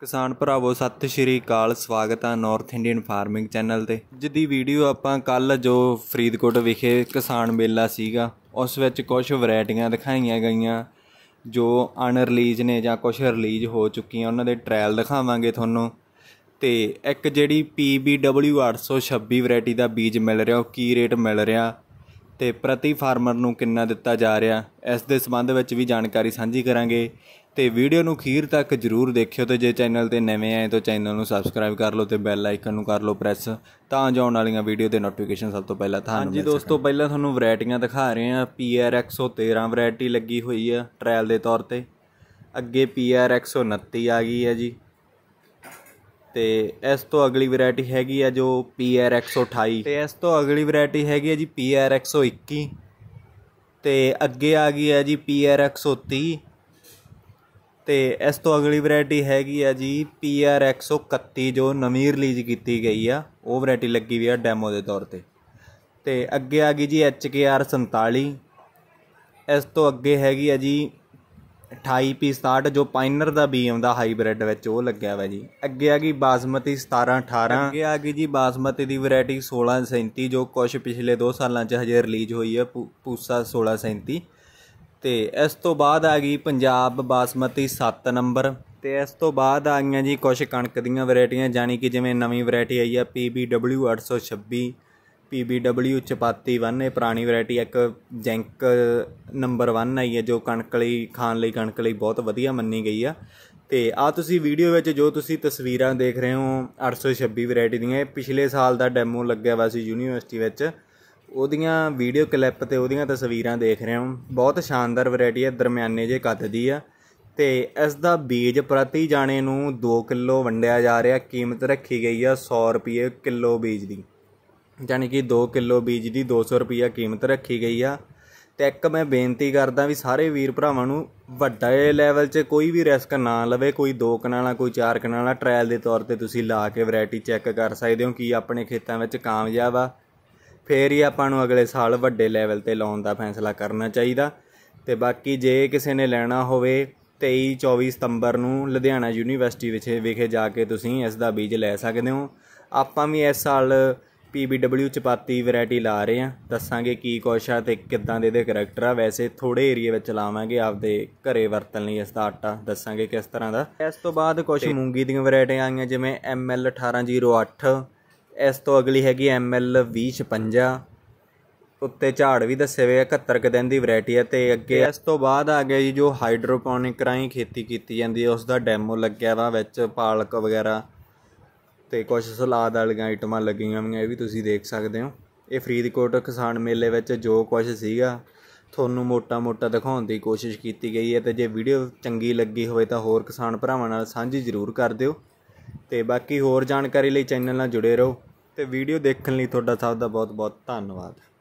ਕਿਸਾਨ ਭਰਾਵੋ ਸਤਿ ਸ਼੍ਰੀ ਅਕਾਲ ਸਵਾਗਤ ਹੈ ਨਾਰਥ ਇੰਡੀਅਨ ਫਾਰਮਿੰਗ ਚੈਨਲ ਤੇ ਜਿੱਦੀ ਵੀਡੀਓ ਆਪਾਂ ਕੱਲ ਜੋ ਫਰੀਦਕੋਟ ਵਿਖੇ ਕਿਸਾਨ ਮੇਲਾ ਸੀਗਾ ਉਸ ਵਿੱਚ ਕੁਝ ਵੈਰਾਈਟੀਆਂ ਦਿਖਾਈਆਂ ਗਈਆਂ ਜੋ ਅਨ ਰਿਲੀਜ਼ ਨੇ ਜਾਂ ਕੁਝ ਰਿਲੀਜ਼ ਹੋ ਚੁੱਕੀਆਂ ਉਹਨਾਂ ਦੇ ਟ੍ਰਾਇਲ ਦਿਖਾਵਾਂਗੇ ਤੁਹਾਨੂੰ ਤੇ ਇੱਕ ਜਿਹੜੀ PBW 826 ਵੈਰਾਈਟੀ ਦਾ ਬੀਜ ਮਿਲ ਰਿਹਾ ਉਹ ਕੀ ਰੇਟ ਮਿਲ ਰਿਹਾ ਤੇ ਪ੍ਰਤੀ ਫਾਰਮਰ ਨੂੰ ਕਿੰਨਾ ਦਿੱਤਾ ਜਾ ਰਿਹਾ ਇਸ ਦੇ ਸੰਬੰਧ ਵਿੱਚ ਵੀ ਜਾਣਕਾਰੀ ਸਾਂਝੀ ਕਰਾਂਗੇ ਤੇ ਵੀਡੀਓ ਨੂੰ ਅਖੀਰ ਤੱਕ ਜਰੂਰ ਦੇਖਿਓ ਤੇ ਜੇ ਚੈਨਲ ਤੇ ਨਵੇਂ ਆਏ ਤਾਂ ਚੈਨਲ ਨੂੰ ਸਬਸਕ੍ਰਾਈਬ ਕਰ ਲਓ ਤੇ ਬੈਲ ਆਈਕਨ ਨੂੰ ਕਰ ਲਓ ਪ੍ਰੈਸ ਤਾਂ ਜੋ ਆਉਣ ਵਾਲੀਆਂ ਵੀਡੀਓ ਦੇ ਨੋਟੀਫਿਕੇਸ਼ਨ ਸਭ ਤੋਂ ਪਹਿਲਾਂ ਤੁਹਾਨੂੰ ਹਾਂਜੀ ਦੋਸਤੋ ਪਹਿਲਾਂ ਤੁਹਾਨੂੰ ਵੈਰਾਈਟੀਆਂ ਦਿਖਾ ਰਹੇ ਆ PRX 113 ਵੈਰਾਈਟੀ ਲੱਗੀ ਹੋਈ ਆ ਟ੍ਰਾਇਲ ਦੇ ਤੌਰ ਤੇ ਅੱਗੇ PRX 129 ਆ ਗਈ ਹੈ ਜੀ ਤੇ ਇਸ ਤੋਂ ਅਗਲੀ ਵੈਰਾਈਟੀ ਹੈਗੀ ਆ ਜੋ PR 128 ਤੇ ਇਸ ਤੋਂ ਅਗਲੀ ਵੈਰਾਈਟੀ ਹੈਗੀ ਆ ਜੀ PR 121 ਤੇ ਅੱਗੇ ਆ ਗਈ ਹੈ ਜੀ PR 130 ਤੇ ਇਸ ਤੋਂ ਅਗਲੀ ਵੈਰਾਈਟੀ ਹੈਗੀ ਆ ਜੀ PR 131 ਜੋ ਨਵੀਂ ਰਿਲੀਜ਼ ਕੀਤੀ ਗਈ ਆ ਉਹ ਵੈਰਾਈਟੀ ਲੱਗੀ ਵੀ ਆ ਡੈਮੋ ਦੇ ਤੌਰ ਤੇ ਤੇ ਅੱਗੇ ਆ ਗਈ ਜੀ HKR 47 ਇਸ ਤੋਂ ਅੱਗੇ ਹੈਗੀ ਆ ਜੀ 28 P67 ਜੋ ਪਾਈਨਰ ਦਾ ਬੀ ਆਉਂਦਾ ਹਾਈਬ੍ਰਿਡ ਵਿੱਚ ਉਹ ਲੱਗਿਆ ਵਾ ਜੀ ਅੱਗੇ ਆ ਗਈ ਬਾਸਮਤੀ 17 18 ਅੱਗੇ ਆ ਗਈ ਜੀ ਬਾਸਮਤੀ ਦੀ ਵੈਰਾਈਟੀ 16 37 ਜੋ ਕੁਝ ਪਿਛਲੇ 2 ਸਾਲਾਂ 'ਚ ਹਜੇ ਰਿਲੀਜ਼ ਹੋਈ ਹੈ ਪੂਸਾ 16 37 ਤੇ ਇਸ ਤੋਂ ਬਾਅਦ ਆ ਗਈ ਪੰਜਾਬ ਬਾਸਮਤੀ 7 ਨੰਬਰ ਤੇ ਇਸ ਤੋਂ ਬਾਅਦ ਆਈਆਂ ਜੀ ਕੁਝ ਕਣਕ ਦੀਆਂ ਵੈਰਾਈਟੀਆਂ ਜਾਨੀ ਕਿ ਜਿਵੇਂ ਨਵੀਂ ਵੈਰਾਈਟੀ ਆਈ ਆ PBW 826 ਪੀਬੀਡਬਲਯੂ ਚਪਾਤੀ 1 ਇਹ ਪੁਰਾਣੀ ਵੈਰਾਈਟੀ ਇੱਕ ਜੈਂਕ ਨੰਬਰ 1 ਆਈ ਹੈ ਜੋ ਕਣਕ ਲਈ ਖਾਣ ਲਈ ਕਣਕ ਲਈ ਬਹੁਤ ਵਧੀਆ ਮੰਨੀ ਗਈ ਆ ਤੇ ਆ ਤੁਸੀਂ ਵੀਡੀਓ ਵਿੱਚ ਜੋ ਤੁਸੀਂ ਤਸਵੀਰਾਂ ਦੇਖ ਰਹੇ ਹੋ 826 ਵੈਰਾਈਟੀ ਦੀਆਂ ਇਹ ਪਿਛਲੇ ਸਾਲ ਦਾ ਡੈਮੋ ਲੱਗਿਆ ਵਾ ਸੀ ਯੂਨੀਵਰਸਿਟੀ ਵਿੱਚ ਉਹਦੀਆਂ ਵੀਡੀਓ ਕਲਿੱਪ ਤੇ ਉਹਦੀਆਂ ਤਸਵੀਰਾਂ ਦੇਖ ਰਹੇ ਹੋ ਬਹੁਤ ਸ਼ਾਨਦਾਰ ਵੈਰਾਈਟੀ ਹੈ ਦਰਮਿਆਨੇ ਜੇ ਕੱਦ ਦੀ ਆ ਤੇ ਇਸ ਦਾ ਬੀਜ ਪ੍ਰਤੀ ਜਾਣੇ ਨੂੰ 2 ਕਿਲੋ ਵੰਡਿਆ ਜਾ ਰਿਹਾ ਕੀਮਤ ਰੱਖੀ ਗਈ ਆ 100 ਰੁਪਏ ਕਿਲੋ ਬੀਜ ਦੀ ਯਾਨੀ ਕਿ 2 ਕਿਲੋ ਬੀਜ ਦੀ 200 ਰੁਪਿਆ ਕੀਮਤ ਰੱਖੀ ਗਈ ਆ ਤੇ ਇੱਕ ਮੈਂ ਬੇਨਤੀ ਕਰਦਾ ਵੀ ਸਾਰੇ ਵੀਰ ਭਰਾਵਾਂ ਨੂੰ ਵੱਡੇ ਲੈਵਲ 'ਚ ਕੋਈ ਵੀ ਰਿਸਕ ਨਾ ਲਵੇ ਕੋਈ 2 ਕਨਾਲਾ ਕੋਈ 4 ਕਨਾਲਾ ਟ੍ਰਾਇਲ ਦੇ ਤੌਰ ਤੇ ਤੁਸੀਂ ਲਾ ਕੇ ਵੈਰਾਈਟੀ ਚੈੱਕ ਕਰ ਸਕਦੇ ਹੋ ਕਿ ਆਪਣੇ ਖੇਤਾਂ ਵਿੱਚ ਕਾਮਯਾਬ ਆ ਫੇਰ ਹੀ ਆਪਾਂ ਨੂੰ ਅਗਲੇ ਸਾਲ ਵੱਡੇ ਲੈਵਲ ਤੇ ਲਾਉਣ ਦਾ ਫੈਸਲਾ ਕਰਨਾ ਚਾਹੀਦਾ ਤੇ ਬਾਕੀ ਜੇ ਕਿਸੇ ਨੇ ਲੈਣਾ ਹੋਵੇ 23 24 ਸਤੰਬਰ ਨੂੰ ਲੁਧਿਆਣਾ ਯੂਨੀਵਰਸਿਟੀ ਵਿਖੇ ਵਿਖੇ ਜਾ ਕੇ ਤੁਸੀਂ ਇਸ ਦਾ ਬੀਜ ਲੈ ਸਕਦੇ ਹੋ ਆਪਾਂ ਵੀ ਇਸ ਸਾਲ ਪੀਬੀਡਬਲਯੂ ਚਪਾਤੀ ਵੈਰਾਈਟੀ ਲਾ ਰਹੇ ਆ ਦੱਸਾਂਗੇ ਕੀ ਕੁਛ ਆ ਤੇ ਕਿੱਦਾਂ ਦੇ ਦੇ ਕੈਰੈਕਟਰ ਆ ਵੈਸੇ ਥੋੜੇ ਏਰੀਆ ਵਿੱਚ ਲਾਵਾਂਗੇ ਆਪਦੇ ਘਰੇ ਵਰਤਣ ਲਈ ਇਸ ਦਾ ਆਟਾ ਦੱਸਾਂਗੇ ਕਿਸ ਤਰ੍ਹਾਂ ਦਾ ਇਸ ਤੋਂ ਬਾਅਦ ਕੁਝ ਮੂੰਗੀ ਦੀਆਂ ਵੈਰਾਈਟੀਆਂ ਆਈਆਂ ਜਿਵੇਂ ਐਮਐਲ 1808 ਇਸ ਤੋਂ ਅਗਲੀ ਹੈਗੀ ਐਮਐਲ 2056 ਉੱਤੇ ਝਾੜ ਵੀ ਦੱਸੇ ਹੋਏ ਆ 71 ਕ ਦਿਨ ਦੀ ਵੈਰਾਈਟੀ ਹੈ ਤੇ ਅੱਗੇ ਇਸ ਤੋਂ ਬਾਅਦ ਆ ਗਿਆ ਜੀ ਜੋ ਹਾਈਡਰੋਪੋਨਿਕ ਰਾਹੀਂ ਖੇਤੀ ਕੀਤੀ ਜਾਂਦੀ ਹੈ ਉਸ ਦਾ ਡੈਮੋ ਲੱਗਿਆ ਵਾ ਵਿੱਚ ਪਾਲਕ ਵਗੈਰਾ ਤੇ ਕੁਝ ਸਲਾਦ ਵਾਲੀਆਂ ਆਈਟਮਾਂ ਲੱਗੀਆਂ ਹੋਈਆਂ ਇਹ ਵੀ ਤੁਸੀਂ ਦੇਖ ਸਕਦੇ ਹੋ ਇਹ ਫਰੀਦਕੋਟ ਕਿਸਾਨ ਮੇਲੇ ਵਿੱਚ ਜੋ ਕੁਝ ਸੀਗਾ ਤੁਹਾਨੂੰ ਮੋਟਾ-ਮੋਟਾ ਦਿਖਾਉਣ ਦੀ ਕੋਸ਼ਿਸ਼ ਕੀਤੀ ਗਈ ਹੈ ਤੇ ਜੇ ਵੀਡੀਓ ਚੰਗੀ ਲੱਗੀ ਹੋਵੇ ਤਾਂ ਹੋਰ ਕਿਸਾਨ ਭਰਾਵਾਂ ਨਾਲ ਸਾਂਝੀ ਜ਼ਰੂਰ ਕਰ ਦਿਓ ਤੇ ਬਾਕੀ ਹੋਰ ਜਾਣਕਾਰੀ ਲਈ ਚੈਨਲ ਨਾਲ ਜੁੜੇ ਰਹੋ ਤੇ ਵੀਡੀਓ ਦੇਖਣ ਲਈ ਤੁਹਾਡਾ ਸਭ ਦਾ ਬਹੁਤ-ਬਹੁਤ ਧੰਨਵਾਦ